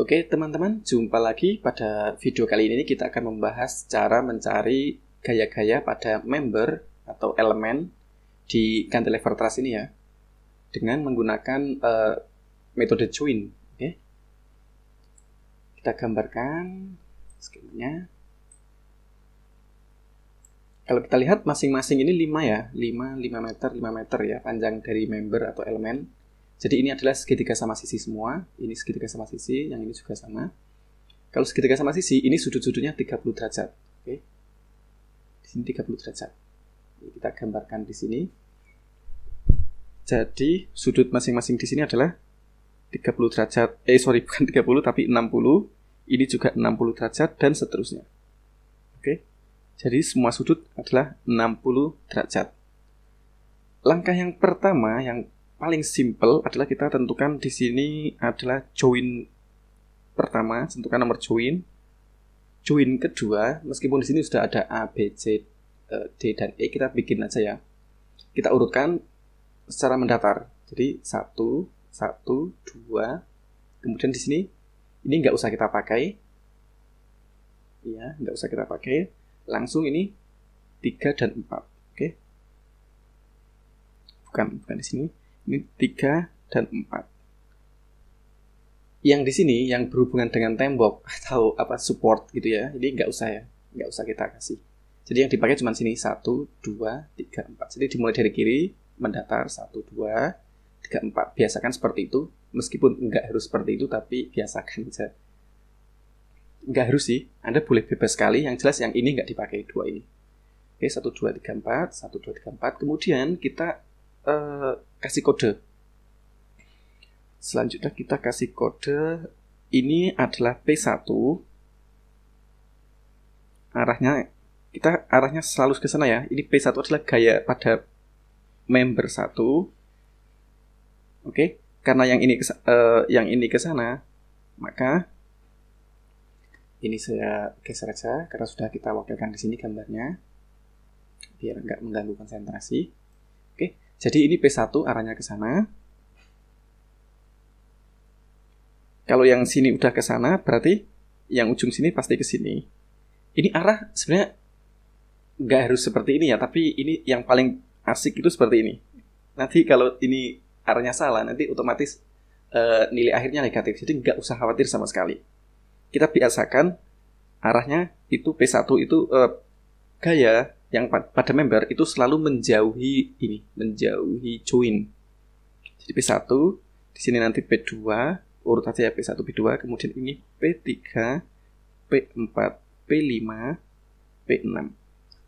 Oke, teman-teman, jumpa lagi pada video kali ini kita akan membahas cara mencari gaya-gaya pada member atau elemen di cantilever truss ini ya dengan menggunakan uh, metode join, oke. Kita gambarkan skemanya. Kalau kita lihat masing-masing ini 5 ya, 5 5 meter, 5 meter ya panjang dari member atau elemen jadi ini adalah segitiga sama sisi semua, ini segitiga sama sisi, yang ini juga sama. Kalau segitiga sama sisi, ini sudut-sudutnya 30 derajat. Oke. Di sini 30 derajat. kita gambarkan di sini. Jadi sudut masing-masing di sini adalah 30 derajat. Eh sorry, bukan 30 tapi 60. Ini juga 60 derajat dan seterusnya. Oke. Jadi semua sudut adalah 60 derajat. Langkah yang pertama yang paling simple adalah kita tentukan di sini adalah join pertama, tentukan nomor join. Join kedua, meskipun di sini sudah ada A, B, C, e, D dan E, kita bikin aja ya. Kita urutkan secara mendatar. Jadi satu, satu, dua. Kemudian di sini ini nggak usah kita pakai. Ya, nggak usah kita pakai. Langsung ini tiga dan empat Oke. Bukan bukan di sini ini tiga dan empat. yang di sini yang berhubungan dengan tembok atau apa support gitu ya jadi nggak usah ya nggak usah kita kasih jadi yang dipakai cuma sini satu dua tiga empat. jadi dimulai dari kiri mendatar satu dua tiga empat. biasakan seperti itu meskipun nggak harus seperti itu tapi biasakan aja nggak harus sih Anda boleh bebas sekali yang jelas yang ini nggak dipakai dua ini Oke, satu dua tiga empat, satu dua tiga empat. Kemudian kita Eh, kasih kode. Selanjutnya kita kasih kode ini adalah P1. Arahnya kita arahnya selalu ke sana ya. Ini P1 adalah gaya pada member 1. Oke, karena yang ini uh, yang ini ke sana, maka ini saya geser aja karena sudah kita wakilkan di sini gambarnya biar nggak mengganggu konsentrasi. Oke, okay. Jadi ini P1 arahnya ke sana. Kalau yang sini udah ke sana, berarti yang ujung sini pasti ke sini. Ini arah sebenarnya nggak harus seperti ini ya, tapi ini yang paling asik itu seperti ini. Nanti kalau ini arahnya salah, nanti otomatis uh, nilai akhirnya negatif. Jadi nggak usah khawatir sama sekali. Kita biasakan arahnya itu P1 itu uh, gaya yang pada member itu selalu menjauhi ini, menjauhi join. Jadi P1, di sini nanti P2, urut aja ya P1, P2, kemudian ini P3, P4, P5, P6.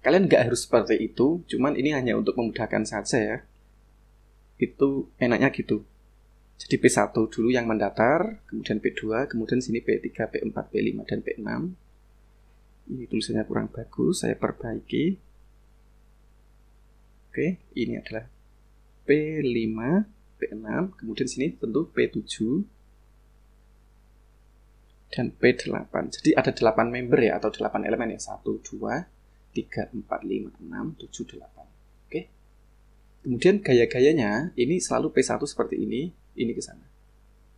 Kalian nggak harus seperti itu, cuman ini hanya untuk memudahkan saja ya. Itu enaknya gitu. Jadi P1 dulu yang mendatar, kemudian P2, kemudian sini P3, P4, P5, dan P6. Ini tulisannya kurang bagus, saya perbaiki. Oke, ini adalah P5, P6, kemudian sini tentu P7 dan P8. Jadi ada 8 member ya atau 8 elemen ya. 1 2 3 4 5 6 7 8. Oke. Kemudian gaya-gayanya ini selalu P1 seperti ini, ini ke sana.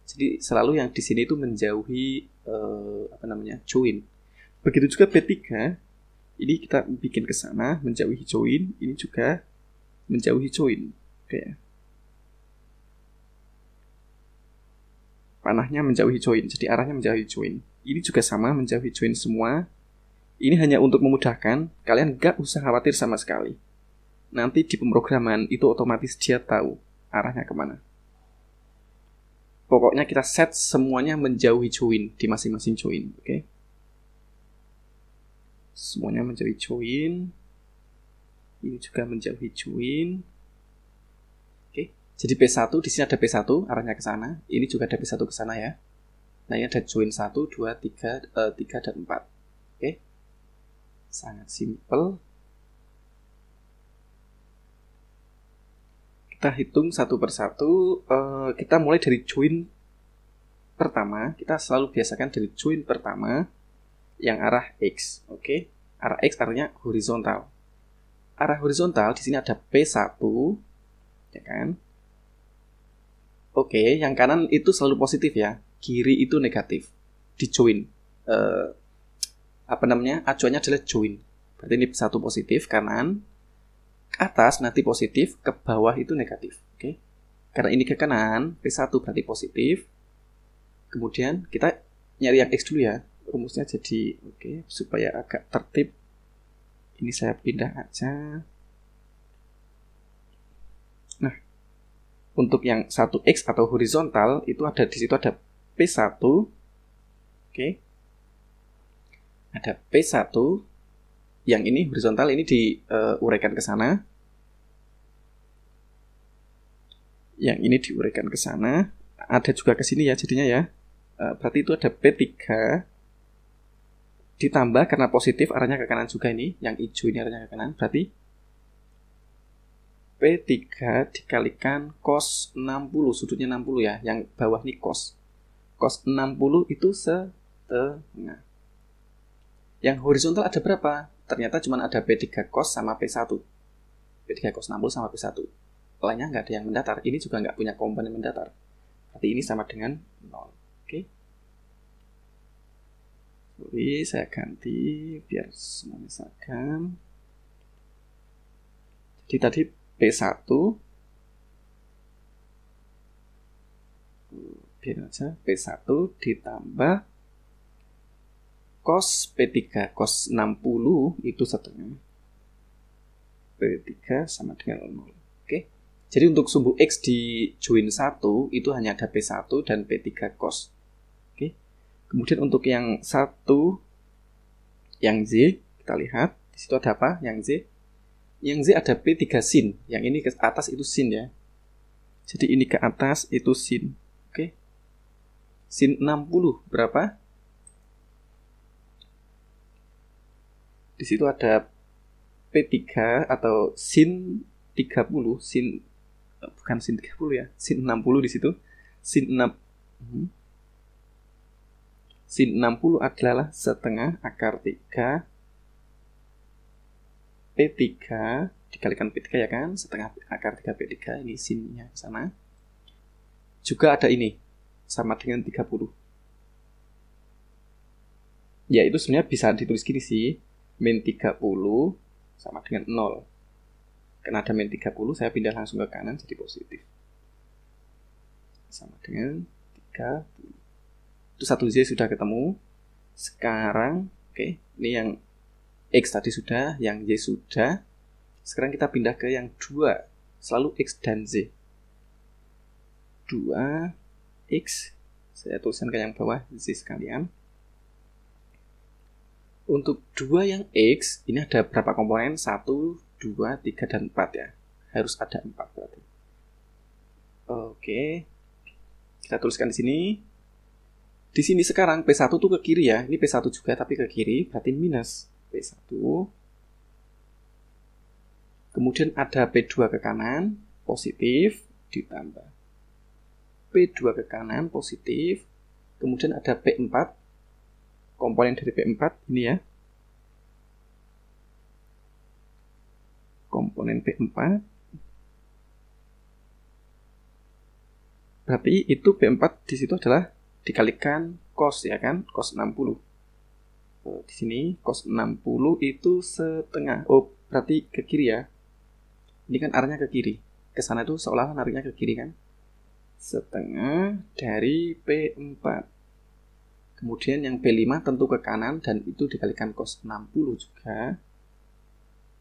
Jadi selalu yang di sini itu menjauhi eh, apa namanya? join. Begitu juga P3 ini kita bikin ke sana menjauhi join, ini juga menjauhi join kayak panahnya menjauhi join jadi arahnya menjauhi join ini juga sama menjauhi join semua ini hanya untuk memudahkan kalian gak usah khawatir sama sekali nanti di pemrograman itu otomatis dia tahu arahnya kemana pokoknya kita set semuanya menjauhi join di masing-masing join oke okay? semuanya menjauhi join ini juga menjauhi join oke jadi P1 di sini ada P1 arahnya ke sana ini juga ada P1 ke sana ya nah ini ada join 1 2 3 uh, 3 dan 4 oke sangat simpel. kita hitung satu persatu Uh, eh, kita mulai dari join pertama kita selalu biasakan dari join pertama yang arah X oke arah X artinya horizontal arah horizontal di sini ada P1 ya kan. Oke, yang kanan itu selalu positif ya. Kiri itu negatif. Di join. eh, apa namanya? Acuannya adalah join. Berarti ini satu positif kanan, ke atas nanti positif, ke bawah itu negatif. Oke. Karena ini ke kanan, P1 berarti positif. Kemudian kita nyari yang X dulu ya. Rumusnya jadi oke supaya agak tertib ini saya pindah aja nah untuk yang satu x atau horizontal itu ada di situ ada P1 oke ada P1 yang ini horizontal ini diuraikan eh, uh, ke sana yang ini diuraikan ke sana ada juga ke sini ya jadinya ya eh, berarti itu ada P3 ditambah karena positif arahnya ke kanan juga ini, yang hijau ini arahnya ke kanan, berarti P3 dikalikan cos 60, sudutnya 60 ya, yang bawah ini cos. Cos 60 itu setengah. Yang horizontal ada berapa? Ternyata cuma ada P3 cos sama P1. P3 cos 60 sama P1. Lainnya nggak ada yang mendatar. Ini juga nggak punya komponen mendatar. Berarti ini sama dengan 0. Oke. Okay? Sorry, saya ganti biar seragam. Jadi tadi P1 biar aja P1 ditambah cos P3 cos 60 itu satunya P3 sama dengan 0 oke jadi untuk sumbu X di join 1 itu hanya ada P1 dan P3 cos Kemudian untuk yang satu, yang Z, kita lihat di situ ada apa? Yang Z. Yang Z ada P3 sin. Yang ini ke atas itu sin ya. Jadi ini ke atas itu sin. Oke. Okay. Sin 60 berapa? Di situ ada P3 atau sin 30, sin eh, bukan sin 30 ya, sin 60 di situ. Sin 6 Sin 60 adalah setengah akar 3 P3 dikalikan P3 ya kan, setengah akar 3 P3 ini sinnya sama sana. Juga ada ini, sama dengan 30. Ya itu sebenarnya bisa ditulis gini sih, min 30 sama dengan 0. Karena ada min 30, saya pindah langsung ke kanan jadi positif. Sama dengan 30 itu satu z sudah ketemu sekarang oke okay, ini yang x tadi sudah yang y sudah sekarang kita pindah ke yang dua selalu x dan z dua x saya tuliskan ke yang bawah z sekalian untuk dua yang x ini ada berapa komponen Satu, dua, tiga dan empat ya harus ada empat berarti oke kita tuliskan di sini di sini sekarang P1 tuh ke kiri ya. Ini P1 juga tapi ke kiri, berarti minus P1. Kemudian ada P2 ke kanan, positif, ditambah. P2 ke kanan, positif. Kemudian ada P4, komponen dari P4, ini ya. Komponen P4. Berarti itu P4 di situ adalah dikalikan cos ya kan, cos 60. Nah, di sini cos 60 itu setengah. Oh, berarti ke kiri ya. Ini kan arahnya ke kiri. Ke sana itu seolah nariknya ke kiri kan. Setengah dari P4. Kemudian yang P5 tentu ke kanan dan itu dikalikan cos 60 juga.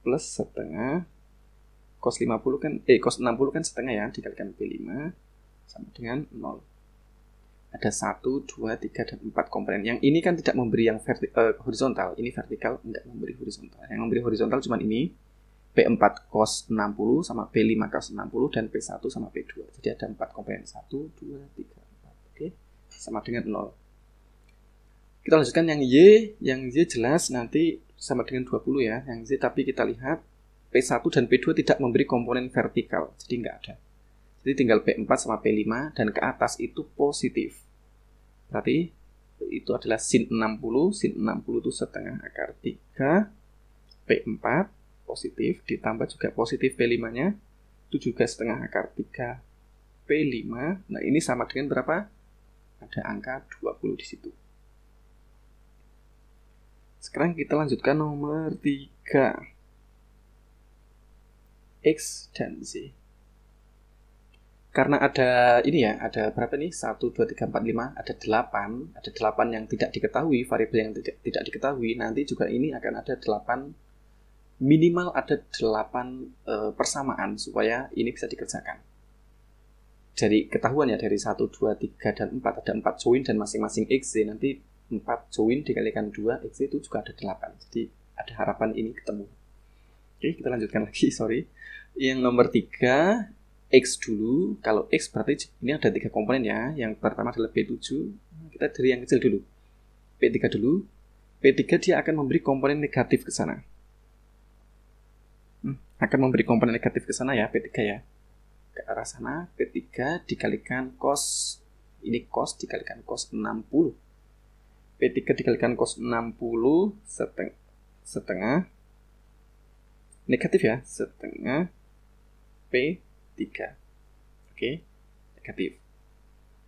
Plus setengah cos 50 kan eh cos 60 kan setengah ya dikalikan P5 sama dengan 0 ada satu, dua, tiga, dan empat komponen. Yang ini kan tidak memberi yang verti, uh, horizontal, ini vertikal nggak memberi horizontal. Yang memberi horizontal cuma ini, P4 cos 60 sama P5 cos 60 dan P1 sama P2. Jadi ada empat komponen, satu, dua, tiga, empat, oke, sama dengan nol. Kita lanjutkan yang Y, yang Y jelas nanti sama dengan 20 ya, yang Z tapi kita lihat P1 dan P2 tidak memberi komponen vertikal, jadi nggak ada. Jadi tinggal P4 sama P5 dan ke atas itu positif. Berarti itu adalah sin 60, sin 60 itu setengah akar 3, P4 positif, ditambah juga positif P5-nya, itu juga setengah akar 3, P5. Nah ini sama dengan berapa? Ada angka 20 di situ. Sekarang kita lanjutkan nomor 3. X dan Z karena ada ini ya, ada berapa nih? 1 2 3 4 5, ada 8, ada 8 yang tidak diketahui, variabel yang tidak tidak diketahui. Nanti juga ini akan ada 8 minimal ada 8 e, eh, persamaan supaya ini bisa dikerjakan. Jadi ketahuan ya dari 1 2 3 dan 4 ada 4 join dan masing-masing x nanti 4 join dikalikan 2 x itu juga ada 8. Jadi ada harapan ini ketemu. Oke, kita lanjutkan lagi, sorry. Yang nomor 3 X dulu. Kalau X berarti ini ada tiga komponen ya. Yang pertama adalah B7. Kita dari yang kecil dulu. P3 dulu. P3 dia akan memberi komponen negatif ke sana. Hmm, akan memberi komponen negatif ke sana ya, P3 ya. Ke arah sana, P3 dikalikan cos, ini cos dikalikan cos 60. P3 dikalikan cos 60 seteng setengah, negatif ya, setengah P 3. Oke, okay? negatif.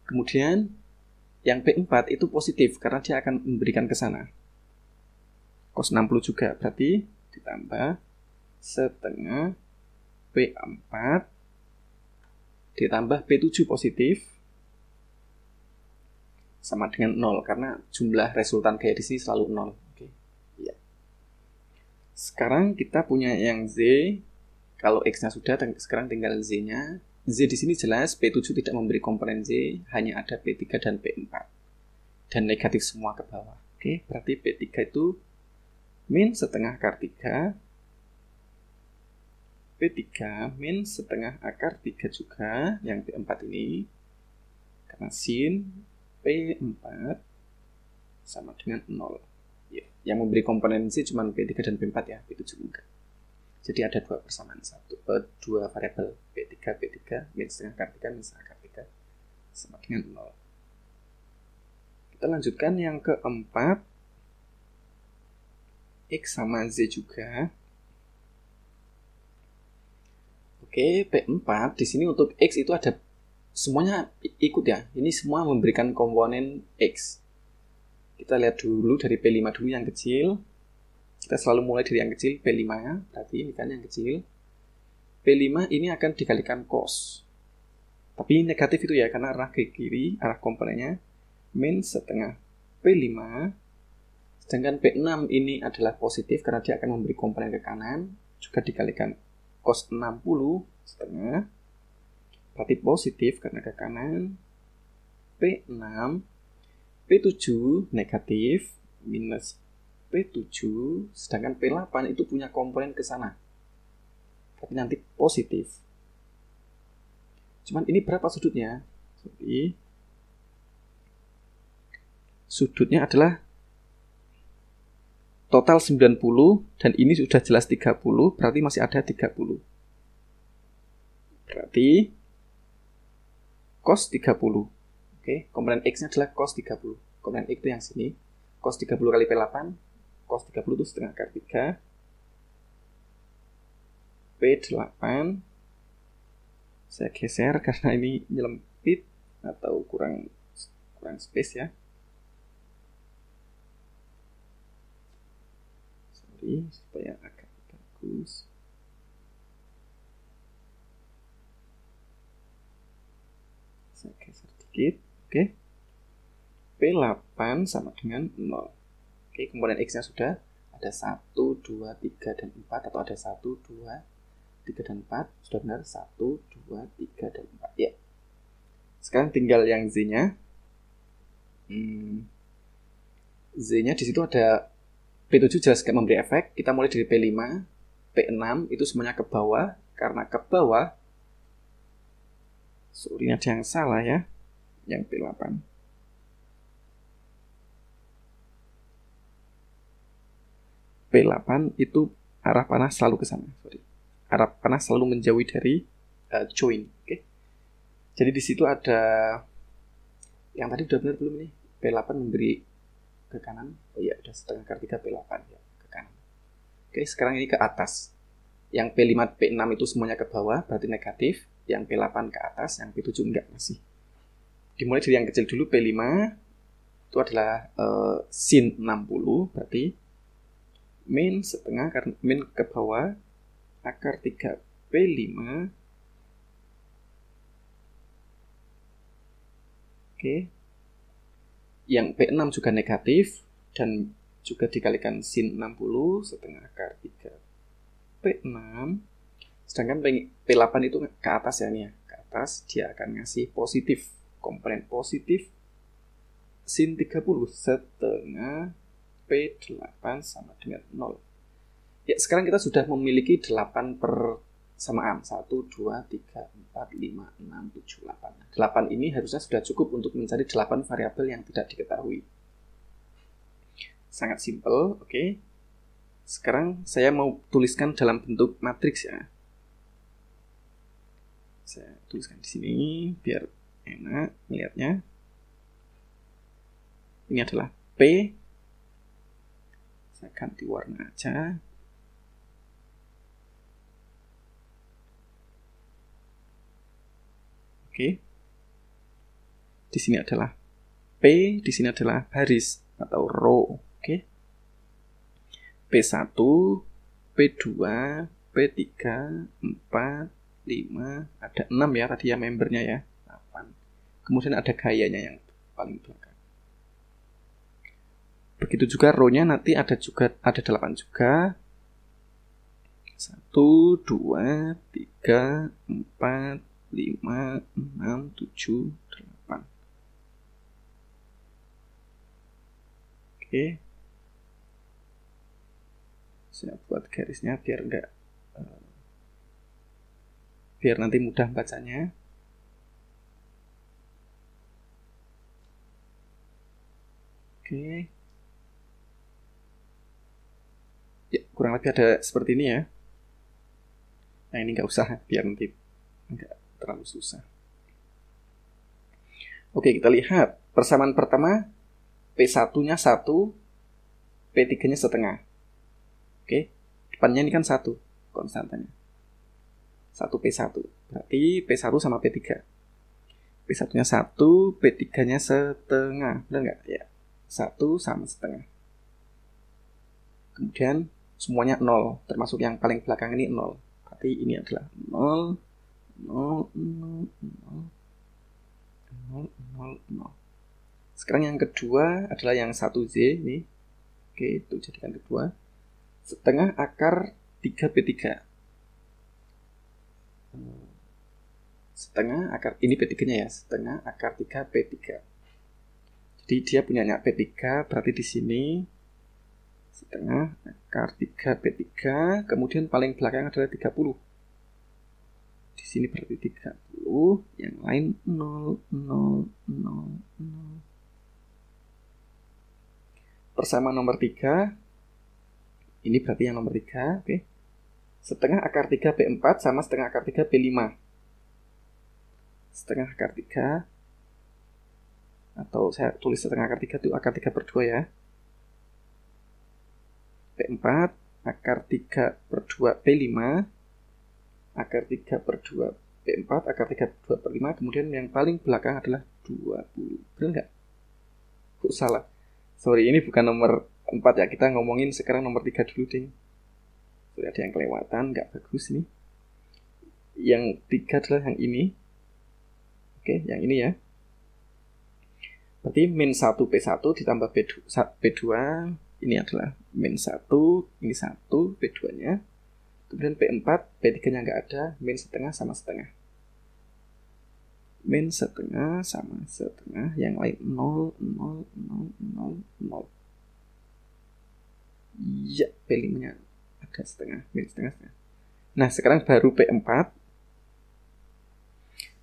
Kemudian yang p 4 itu positif karena dia akan memberikan ke sana. Kos 60 juga berarti ditambah setengah p 4 ditambah p 7 positif sama dengan 0 karena jumlah resultan gaya di sini selalu 0. Oke. Okay. Ya. Sekarang kita punya yang Z kalau X-nya sudah, sekarang tinggal Z-nya. Z di sini jelas P7 tidak memberi komponen Z, hanya ada P3 dan P4. Dan negatif semua ke bawah. Oke, berarti P3 itu min setengah akar 3. P3 min setengah akar 3 juga, yang P4 ini. Karena sin P4 sama dengan 0. Ya, yang memberi komponen Z cuma P3 dan P4 ya, P7 enggak. Jadi ada dua persamaan satu, eh, dua variabel P3, P3, min setengah akar 3, min setengah akar 3, sama dengan 0. Kita lanjutkan yang keempat. X sama Z juga. Oke, P4 di sini untuk X itu ada semuanya ikut ya. Ini semua memberikan komponen X. Kita lihat dulu dari P5 dulu yang kecil. Kita selalu mulai dari yang kecil, P5 ya, berarti ini kan yang kecil. P5 ini akan dikalikan cos. Tapi negatif itu ya, karena arah ke kiri, arah komponennya, min setengah P5. Sedangkan P6 ini adalah positif karena dia akan memberi komponen ke kanan, juga dikalikan cos 60 setengah. Berarti positif karena ke kanan. P6 P7 negatif minus P7 sedangkan P8 itu punya komponen ke sana. Tapi nanti positif. Cuman ini berapa sudutnya? Jadi sudutnya adalah total 90 dan ini sudah jelas 30, berarti masih ada 30. Berarti cos 30. Oke, komponen x-nya adalah cos 30. Komponen x itu yang sini. Cos 30 kali P8 cos 30 itu setengah akar 3 P8 saya geser karena ini nyelempit atau kurang kurang space ya sorry supaya agak bagus saya geser sedikit oke okay. P8 sama dengan 0 Oke, komponen X-nya sudah ada 1, 2, 3, dan 4 atau ada 1, 2, 3, dan 4. Sudah benar 1, 2, 3, dan 4. Ya. Sekarang tinggal yang Z-nya. Hmm. Z-nya disitu ada P7 jelas kayak memberi efek. Kita mulai dari P5, P6 itu semuanya ke bawah karena ke bawah sorry ada yang salah ya yang P8 P8 itu arah panas selalu ke sana. Sorry. Arah panas selalu menjauhi dari uh, join. Oke. Okay? Jadi di situ ada yang tadi udah benar belum nih? P8 memberi ke kanan. Oh iya, udah setengah kartika P8 ya, ke kanan. Oke, okay, sekarang ini ke atas. Yang P5, P6 itu semuanya ke bawah, berarti negatif. Yang P8 ke atas, yang P7 enggak masih. Dimulai dari yang kecil dulu P5 itu adalah uh, sin 60 berarti min setengah karena min ke bawah akar 3 P5 oke yang P6 juga negatif dan juga dikalikan sin 60 setengah akar 3 P6 sedangkan P8 itu ke atas ya nih ya ke atas dia akan ngasih positif komponen positif sin 30 setengah P8 sama dengan 0. Ya, sekarang kita sudah memiliki 8 persamaan. 1, 2, 3, 4, 5, 6, 7, 8. 8 ini harusnya sudah cukup untuk mencari 8 variabel yang tidak diketahui. Sangat simple, oke. Okay. Sekarang saya mau tuliskan dalam bentuk matriks ya. Saya tuliskan di sini biar enak melihatnya. Ini adalah P kita ganti warna aja oke di sini adalah P di sini adalah baris atau row oke P1 P2 P3 4 5 ada 6 ya tadi ya membernya ya 8 kemudian ada gayanya yang paling belakang Begitu juga row-nya nanti ada juga ada 8 juga. 1 2 3 4 5 6 7 8. Oke. Saya buat garisnya biar enggak eh, biar nanti mudah bacanya. Oke. okay. ya, kurang lebih ada seperti ini ya nah ini nggak usah biar nanti nggak terlalu susah oke kita lihat persamaan pertama P1 nya 1 P3 nya setengah oke depannya ini kan 1 konstantanya 1 P1 berarti P1 sama P3 P1 nya 1 P3 nya setengah benar nggak ya 1 sama setengah kemudian semuanya nol termasuk yang paling belakang ini nol berarti ini adalah nol nol nol nol nol nol nol sekarang yang kedua adalah yang 1Z ini oke itu jadikan kedua setengah akar 3P3 setengah akar ini P3 nya ya setengah akar 3 P3 jadi dia punya P3 berarti di sini setengah akar 3 P3 kemudian paling belakang adalah 30 di sini berarti 30 yang lain 0 0 0 0 persamaan nomor 3 ini berarti yang nomor 3 oke okay. setengah akar 3 P4 sama setengah akar 3 P5 setengah akar 3 atau saya tulis setengah akar 3 itu akar 3 per 2 ya P4 akar 3 per 2 P5 akar 3 per 2 P4 akar 3 per 2 per 5 kemudian yang paling belakang adalah 20 benar nggak? Kok salah? Sorry ini bukan nomor 4 ya kita ngomongin sekarang nomor 3 dulu deh Sudah ada yang kelewatan nggak bagus ini yang 3 adalah yang ini Oke, yang ini ya. Berarti min 1 P1 ditambah P2 ini adalah min 1, ini 1, P2-nya. Kemudian P4, P3-nya nggak ada, min setengah sama setengah. Min setengah sama setengah, yang lain 0, 0, 0, 0, 0. Ya, P5-nya ada setengah, min setengah, setengah. Nah, sekarang baru P4.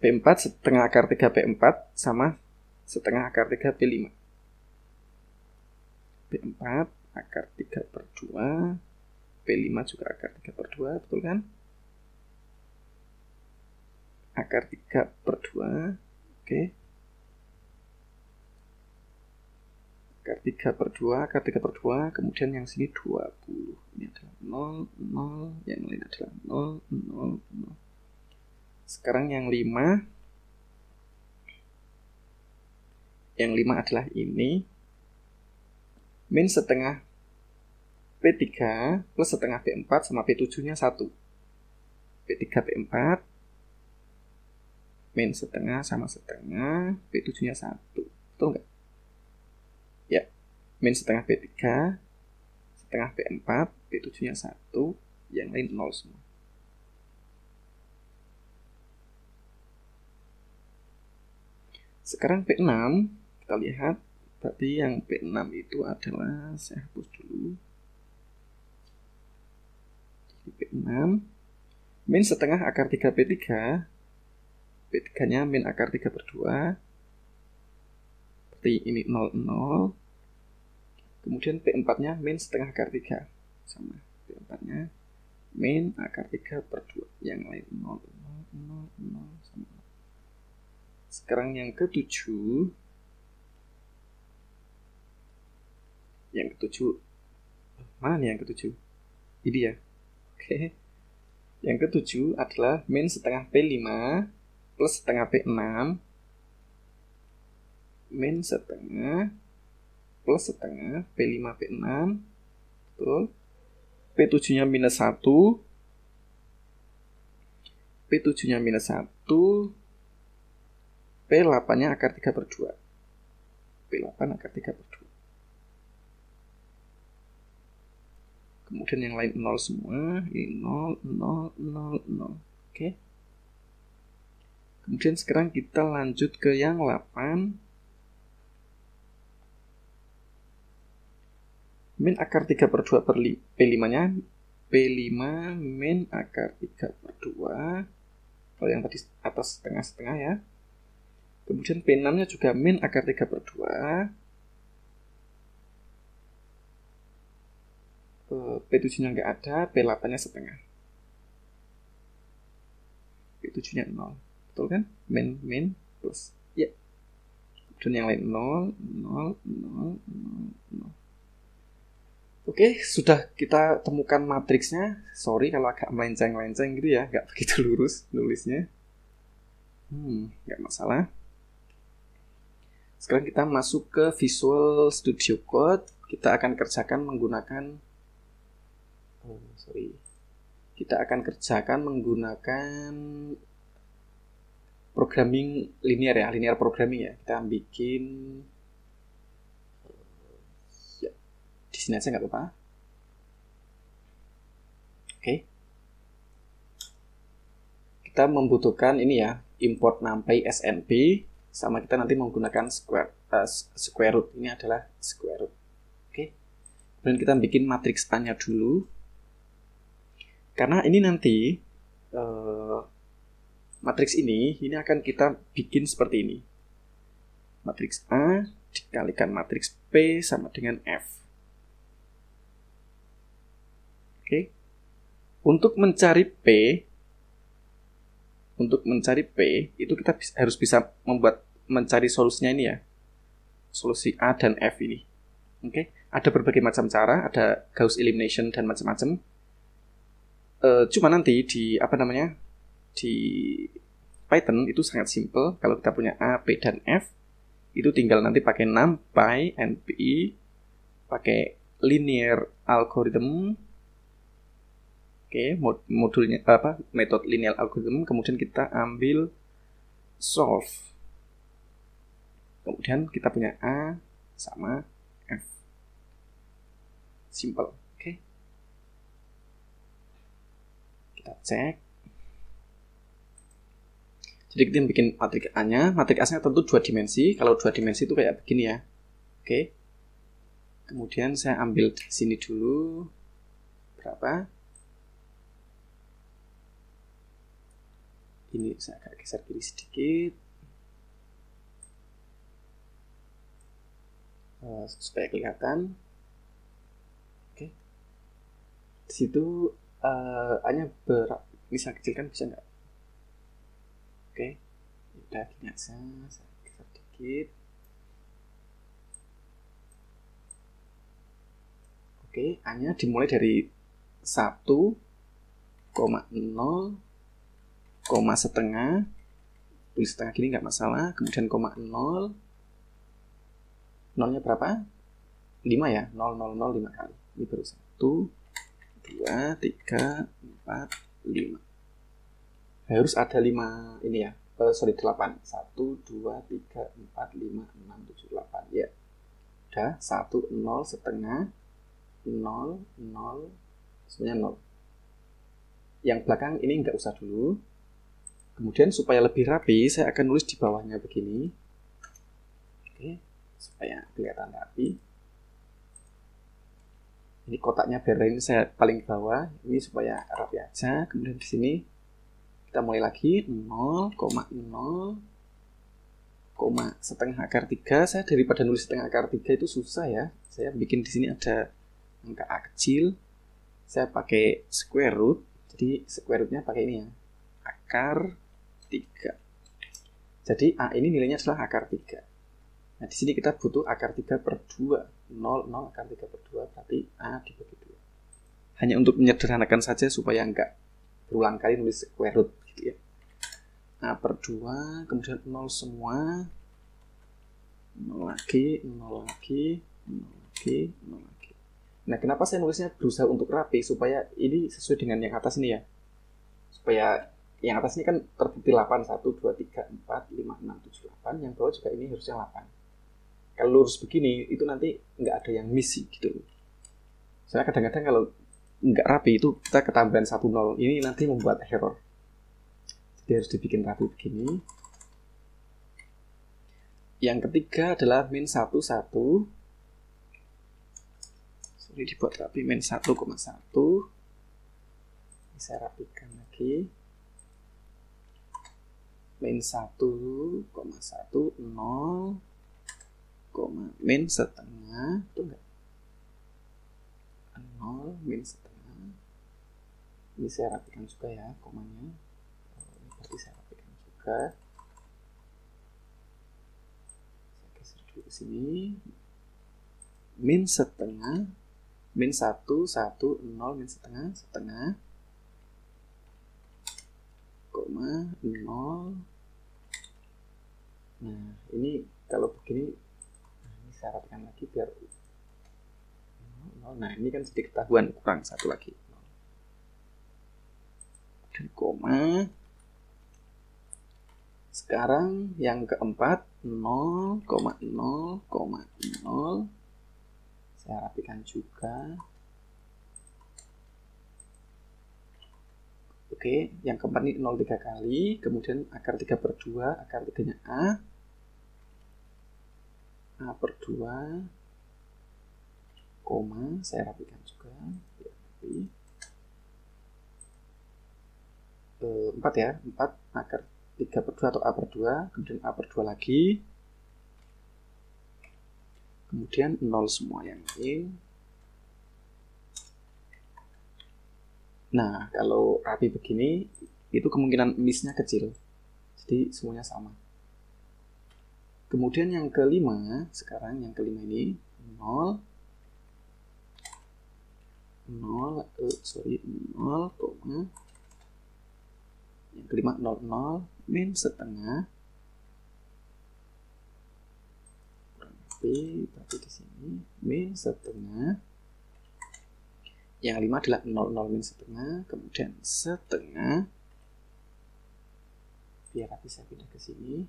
P4 setengah akar 3 P4 sama setengah akar 3 P5. P4 akar 3 per 2 P5 juga akar 3 per 2 betul kan akar 3 per 2 oke okay. akar 3 per 2 akar 3 per 2 kemudian yang sini 20 ini adalah 0 0 yang lain adalah 0 0 0 sekarang yang 5 yang 5 adalah ini min setengah P3 plus setengah P4 sama P7-nya 1. P3 P4 min setengah sama setengah P7-nya 1. Betul nggak? Ya. Min setengah P3 setengah P4 P7-nya 1 yang lain 0 semua. Sekarang P6 kita lihat tapi yang P6 itu adalah saya hapus dulu. Jadi P6 min setengah akar 3 P3 P3-nya min akar 3 per 2 berarti ini 0, 0 kemudian P4-nya min setengah akar 3 sama P4-nya min akar 3 per 2 yang lain 0, 0, 0, 0 sama 0 sekarang yang ketujuh yang ketujuh mana nih yang ketujuh ini ya oke yang ketujuh adalah min setengah P5 plus setengah P6 min setengah plus setengah P5 P6 betul P7 nya minus 1 P7 nya minus 1 P8 nya akar 3 per 2 P8 akar 3 per 2 kemudian yang lain nol semua ini nol nol nol nol oke kemudian sekarang kita lanjut ke yang 8 min akar 3 per 2 per P5 nya P5 min akar 3 per 2 kalau yang tadi atas setengah-setengah ya kemudian P6 nya juga min akar 3 per 2 Eh, P7-nya nggak ada, P8-nya setengah. P7-nya 0. Betul kan? Main, main, plus. Ya. Yeah. yang lain 0, 0, 0, 0, 0. Oke, okay, sudah kita temukan matriksnya. Sorry kalau agak melenceng lenceng gitu ya, nggak begitu lurus nulisnya. Hmm, nggak masalah. Sekarang kita masuk ke Visual Studio Code. Kita akan kerjakan menggunakan oh, sorry kita akan kerjakan menggunakan programming linear ya linear programming ya kita bikin ya, di sini aja nggak apa-apa oke kita membutuhkan ini ya import numpy snp sama kita nanti menggunakan square uh, square root ini adalah square root oke kemudian kita bikin matriks tanya dulu karena ini nanti uh, matriks ini ini akan kita bikin seperti ini. Matriks A dikalikan matriks P sama dengan F. Oke. Okay. Untuk mencari P untuk mencari P itu kita harus bisa membuat mencari solusinya ini ya. Solusi A dan F ini. Oke, okay? ada berbagai macam cara, ada Gauss elimination dan macam-macam Uh, cuma nanti di apa namanya di Python itu sangat simple. Kalau kita punya A, b dan F, itu tinggal nanti pakai numpy, npi, pakai linear algorithm, oke, modulnya apa, metode linear algorithm, kemudian kita ambil solve, kemudian kita punya A sama F, simple. kita cek jadi kita bikin matrik A nya matrik A nya tentu dua dimensi kalau dua dimensi itu kayak begini ya oke kemudian saya ambil di sini dulu berapa ini saya agak geser kiri sedikit eh, supaya kelihatan oke di situ uh, hanya berat bisa kecilkan bisa enggak oke okay. udah gini aja saya oke okay. hanya dimulai dari 1,0 koma setengah tulis setengah gini nggak masalah kemudian koma 0 nolnya berapa 5 ya 5 kali ini baru 1 dua tiga empat lima harus ada lima ini ya uh, sorry delapan satu dua tiga empat lima enam tujuh delapan ya udah satu nol setengah nol nol sebenarnya nol yang belakang ini nggak usah dulu kemudian supaya lebih rapi saya akan nulis di bawahnya begini oke supaya kelihatan rapi ini kotaknya biar ini saya paling bawah ini supaya rapi aja kemudian di sini kita mulai lagi 0,0 koma setengah akar 3 saya daripada nulis setengah akar 3 itu susah ya saya bikin di sini ada angka A kecil saya pakai square root jadi square rootnya pakai ini ya akar 3 jadi A ini nilainya adalah akar 3 nah di sini kita butuh akar 3 per 2 0, 0 akan 3 per 2 berarti A dibagi 2. Hanya untuk menyederhanakan saja supaya enggak berulang kali nulis square root gitu ya. A per 2, kemudian 0 semua, 0 lagi, 0 lagi, 0 lagi, 0 lagi. Nah, kenapa saya nulisnya berusaha untuk rapi supaya ini sesuai dengan yang atas ini ya. Supaya yang atas ini kan terbukti 8, 1, 2, 3, 4, 5, 6, 7, 8. Yang bawah juga ini harusnya 8 kalau lurus begini itu nanti nggak ada yang misi gitu Saya kadang-kadang kalau nggak rapi itu kita ketambahan satu nol ini nanti membuat error. Jadi harus dibikin rapi begini. Yang ketiga adalah min satu Sorry dibuat rapi min satu Saya rapikan lagi Min 1,10 koma min setengah tuh enggak 0 min setengah ini saya rapikan juga ya komanya oh, ini pasti saya rapikan juga saya geser dulu ke sini min setengah min satu satu 0 min setengah setengah koma 0 nah ini kalau begini syaratkan lagi biar nah ini kan sedikit ketahuan kurang satu lagi dan koma sekarang yang keempat 0,0,0 saya rapikan juga oke yang keempat ini 0,3 kali kemudian akar 3 per 2 akar 3 nya A A per 2 koma saya rapikan juga ya, rapi. e, 4 ya 4 akar 3 per 2 atau A per 2 kemudian A per 2 lagi kemudian 0 semua yang ini nah kalau rapi begini itu kemungkinan missnya kecil jadi semuanya sama Kemudian yang kelima, sekarang yang kelima ini 0 0 eh, sorry 0, yang kelima 0 0 min setengah tapi tapi di sini min setengah yang lima adalah 0 0 min setengah kemudian setengah biar nanti saya pindah ke sini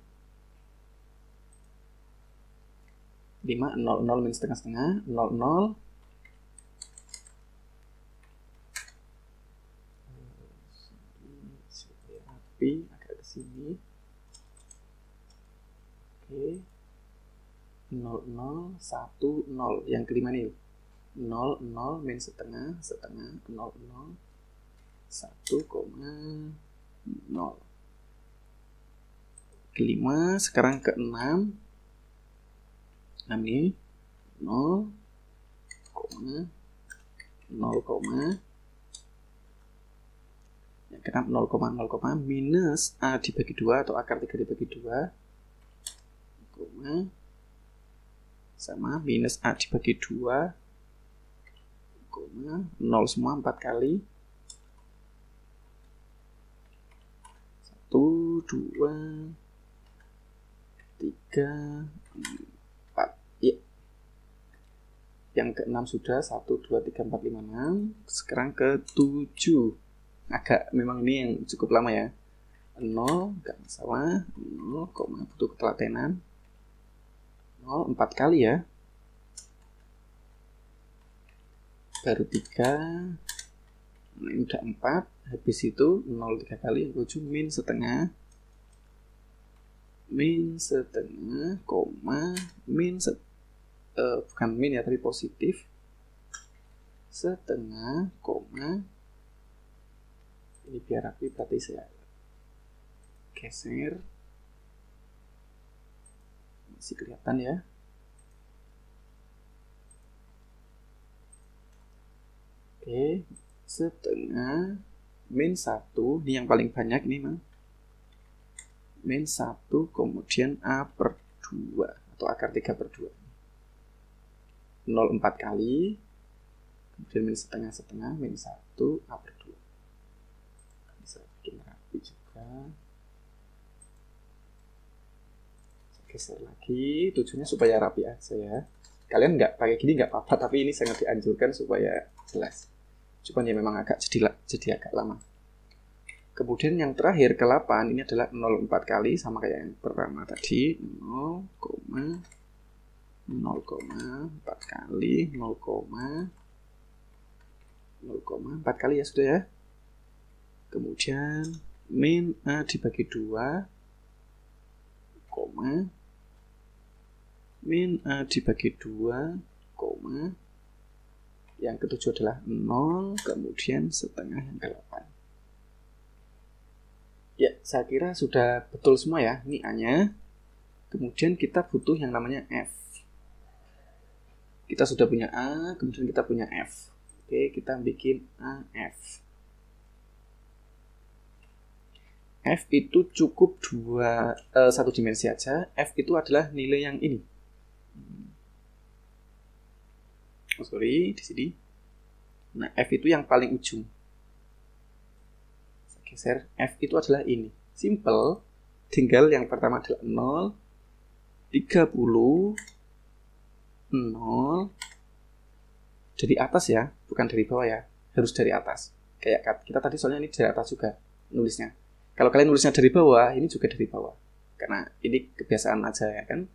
5 0 0 minus setengah setengah 0 0 api agak ke sini oke nol nol satu nol yang kelima nih nol nol minus setengah setengah nol nol satu koma nol kelima sekarang ke enam ini 0 koma 0 koma ya, kita 0 koma 0 koma minus a dibagi 2 atau akar 3 dibagi 2 koma sama minus a dibagi 2 koma 0 semua 4 kali 1 2 3 4 Iya. yang ke-6 sudah 1 2 3 4 5 6 sekarang ke 7 agak memang ini yang cukup lama ya 0 enggak masalah 0 kok mana butuh ketelatenan 0 4 kali ya baru 3 nah, ini udah 4 habis itu 0 3 kali 7 min setengah min setengah koma min setengah uh, bukan min ya tapi positif setengah koma ini biar rapi berarti saya geser masih kelihatan ya Oke, setengah min 1, ini yang paling banyak ini mah. Min 1, kemudian A per 2, atau akar 3 per 2. 0,4 kali, kemudian minus setengah-setengah, minus 1, A per 2. Bisa bikin rapi juga. Saya geser lagi, tujuannya supaya rapi aja ya. Kalian nggak pakai gini nggak apa-apa, tapi ini sangat dianjurkan supaya jelas. cuma ya memang agak jadi, jadi agak lama. Kemudian yang terakhir ke-8 ini adalah 0,4 kali sama kayak yang pertama tadi koma 0,4 kali 0, 0,4 kali ya sudah ya. Kemudian min A eh, dibagi 2, koma, min A eh, dibagi 2, koma, yang ketujuh adalah 0, kemudian setengah yang ke-8. Ya, saya kira sudah betul semua ya, ini A-nya. Kemudian kita butuh yang namanya F kita sudah punya A, kemudian kita punya F. Oke, kita bikin AF. F itu cukup dua uh, satu dimensi aja. F itu adalah nilai yang ini. Oh, sorry, di sini. Nah, F itu yang paling ujung. Saya geser. F itu adalah ini. Simple. Tinggal yang pertama adalah 0, 30, 0 dari atas ya, bukan dari bawah ya, harus dari atas. Kayak kita tadi soalnya ini dari atas juga nulisnya. Kalau kalian nulisnya dari bawah, ini juga dari bawah. Karena ini kebiasaan aja ya kan.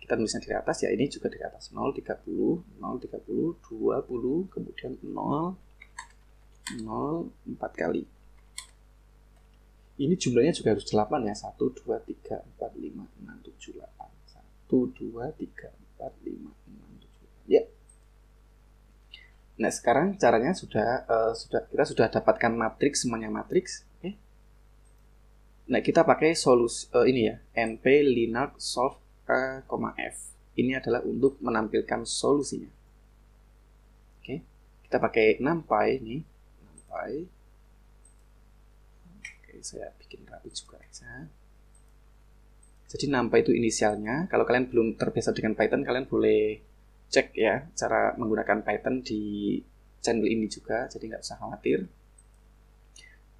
Kita nulisnya dari atas ya, ini juga dari atas. 0, 30, 0, 30, 20, kemudian 0, 0, 4 kali. Ini jumlahnya juga harus 8 ya. 1, 2, 3, 4, 5, 6, 7, 8. 1, 2, 3, 4, 5, 6, 7. Ya. Nah, sekarang caranya sudah uh, sudah kita sudah dapatkan matriks semuanya matriks, oke. Okay. Nah, kita pakai solus uh, ini ya, np linux solve uh, f. Ini adalah untuk menampilkan solusinya. Oke. Okay. Kita pakai numpy ini numpy. Oke, okay, saya bikin rapi juga aja. Ya. Jadi nampai itu inisialnya. Kalau kalian belum terbiasa dengan Python, kalian boleh cek ya cara menggunakan Python di channel ini juga. Jadi nggak usah khawatir.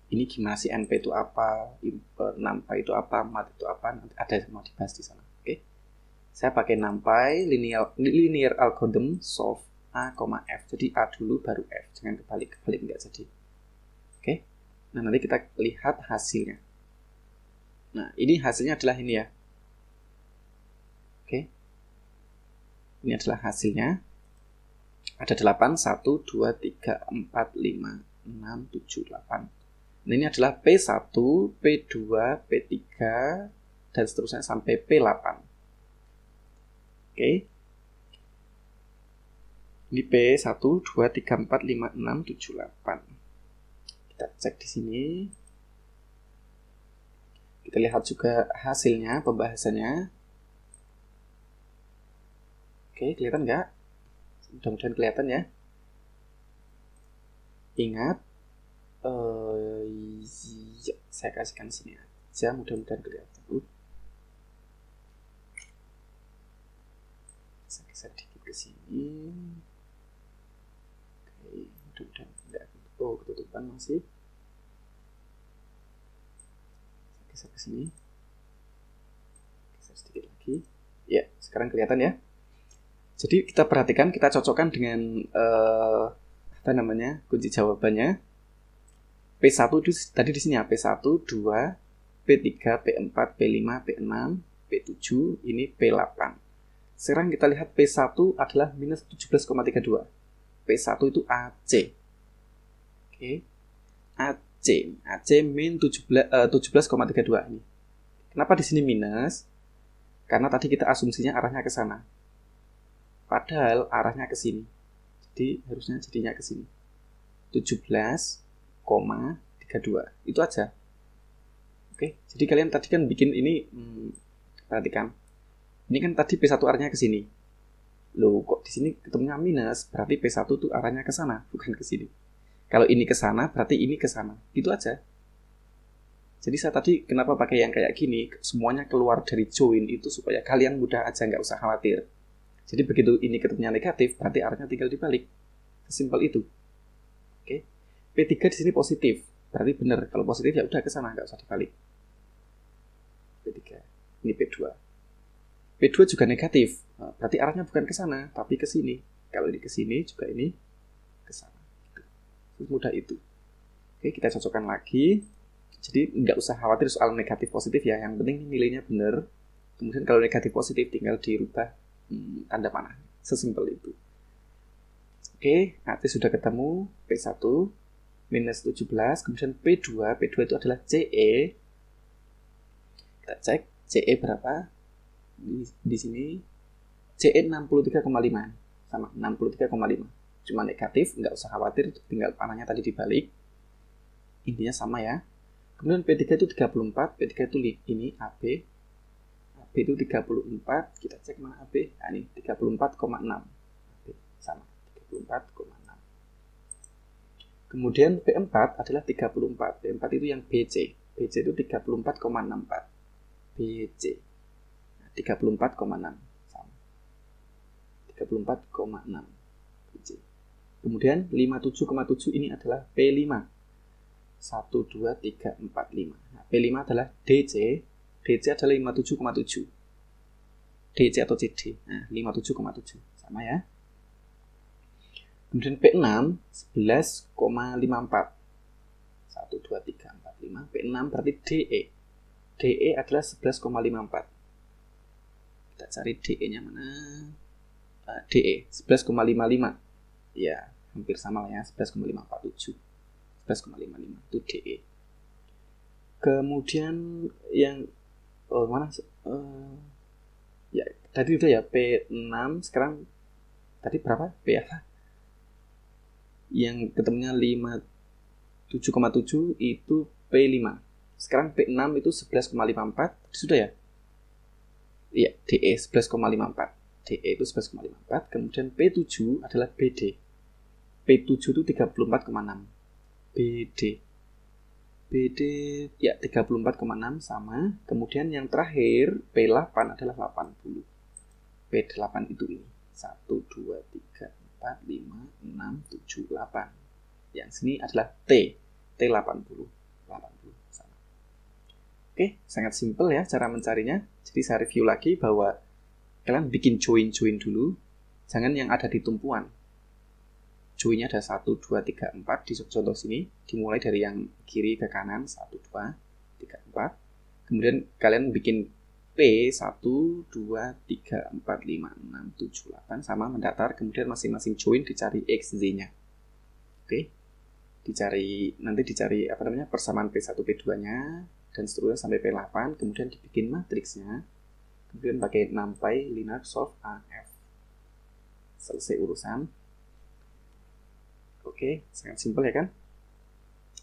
Ini gimana sih NP itu apa, e, nampai itu apa, MAT itu apa, nanti ada yang mau dibahas di sana. Oke. Saya pakai nampai linear, linear algorithm solve A, F. Jadi A dulu baru F. Jangan kebalik-kebalik nggak jadi. Oke. Nah, nanti kita lihat hasilnya. Nah, ini hasilnya adalah ini ya. Oke. Okay. Ini adalah hasilnya. Ada 8, 1, 2, 3, 4, 5, 6, 7, 8. Nah, ini adalah P1, P2, P3, dan seterusnya sampai P8. Oke. Okay. Ini P1, 2, 3, 4, 5, 6, 7, 8. Kita cek di sini. Kita lihat juga hasilnya, pembahasannya. Oke, kelihatan nggak? Mudah-mudahan kelihatan ya. Ingat, uh, iya, saya kasihkan sini aja, mudah-mudahan kelihatan. Uh. Saya geser sedikit ke sini. Oke, mudah-mudahan tidak Oh, ketutupan masih. Saya geser ke sini. Geser sedikit lagi. Ya, sekarang kelihatan ya. Jadi kita perhatikan, kita cocokkan dengan uh, apa namanya kunci jawabannya. P1 tadi di sini ya P1, 2, P3, P4, P5, P6, P7, ini P8. Sekarang kita lihat P1 adalah minus 17,32. P1 itu AC. Oke. AC, AC min 17,32 uh, 17,32 ini. Kenapa di sini minus? Karena tadi kita asumsinya arahnya ke sana Padahal arahnya ke sini. Jadi harusnya jadinya ke sini. 17,32. Itu aja. Oke, jadi kalian tadi kan bikin ini hmm, perhatikan. Ini kan tadi P1 arahnya ke sini. Loh, kok di sini ketemunya minus, berarti P1 tuh arahnya ke sana, bukan ke sini. Kalau ini ke sana, berarti ini ke sana. Itu aja. Jadi saya tadi kenapa pakai yang kayak gini, semuanya keluar dari join itu supaya kalian mudah aja nggak usah khawatir. Jadi begitu indikatornya negatif, berarti arahnya tinggal dibalik. Sesimpel itu. Oke. P3 di sini positif. Berarti benar. Kalau positif ya udah ke sana, nggak usah dibalik. P3. Ini P2. P2 juga negatif. Nah, berarti arahnya bukan ke sana, tapi ke sini. Kalau ini ke sini, juga ini ke sana. Mudah itu. Oke, kita cocokkan lagi. Jadi nggak usah khawatir soal negatif positif ya. Yang penting nilainya benar. Kemudian kalau negatif positif tinggal dirubah di tanda panah. Sesimpel itu. Oke, nanti sudah ketemu P1 minus 17, kemudian P2, P2 itu adalah CE. Kita cek CE berapa? Di, di sini CE 63,5 sama 63,5. Cuma negatif, nggak usah khawatir, tinggal panahnya tadi dibalik. Intinya sama ya. Kemudian P3 itu 34, P3 itu ini AB, B itu 34, kita cek mana AB? Nah, ini 34,6. Sama, 34,6. Kemudian B4 adalah 34. B4 itu yang BC. BC itu 34,64. BC. Nah, 34,6. Sama. 34,6. BC. Kemudian 57,7 ini adalah P5. 1, 2, 3, 4, 5. Nah, P5 adalah DC DC adalah 57,7. DC atau CD. Nah, 57,7. Sama ya. Kemudian P6 11,54. 1 2 3 4 5 P6 berarti DE. DE adalah 11,54. Kita cari DE-nya mana? Uh, DE 11,55. Ya, hampir sama lah ya, 11,547. 11,55 itu DE. Kemudian yang oh mana uh, ya tadi udah ya P6 sekarang tadi berapa P apa yang ketemunya 5 7,7 itu P5 sekarang P6 itu 11,54 sudah ya iya DE 11,54 DE itu 11,54 kemudian P7 adalah BD P7 itu 34,6 BD BD ya 34,6 sama. Kemudian yang terakhir P 8 adalah 80. P 8 itu ini. 1 2 3 4 5 6 7 8. Yang sini adalah T. T 80. 80 sama. Oke, sangat simpel ya cara mencarinya. Jadi saya review lagi bahwa kalian bikin join-join dulu. Jangan yang ada di tumpuan joinnya ada 1, 2, 3, 4 di contoh sini dimulai dari yang kiri ke kanan 1, 2, 3, 4 kemudian kalian bikin P 1, 2, 3, 4, 5, 6, 7, 8 sama mendatar kemudian masing-masing join dicari X, Z nya oke dicari nanti dicari apa namanya persamaan P1, P2 nya dan seterusnya sampai P8 kemudian dibikin matriksnya kemudian pakai NumPy, Linux, Soft, AF selesai urusan Oke, okay, sangat simpel ya kan?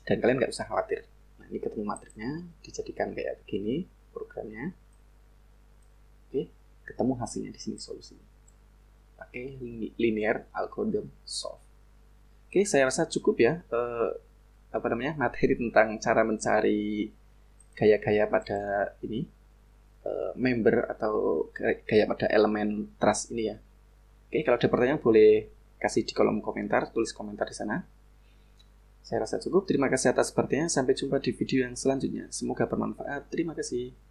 Dan kalian nggak usah khawatir. Nah, ini ketemu matriknya dijadikan kayak begini programnya. Oke, okay, ketemu hasilnya di sini solusinya. Pakai linear algorithm solve. Oke, okay, saya rasa cukup ya. Eh, apa namanya materi tentang cara mencari gaya-gaya pada ini uh, member atau gaya pada elemen trust ini ya. Oke, kalau ada pertanyaan boleh kasih di kolom komentar, tulis komentar di sana. Saya rasa cukup. Terima kasih atas perhatiannya. Sampai jumpa di video yang selanjutnya. Semoga bermanfaat. Terima kasih.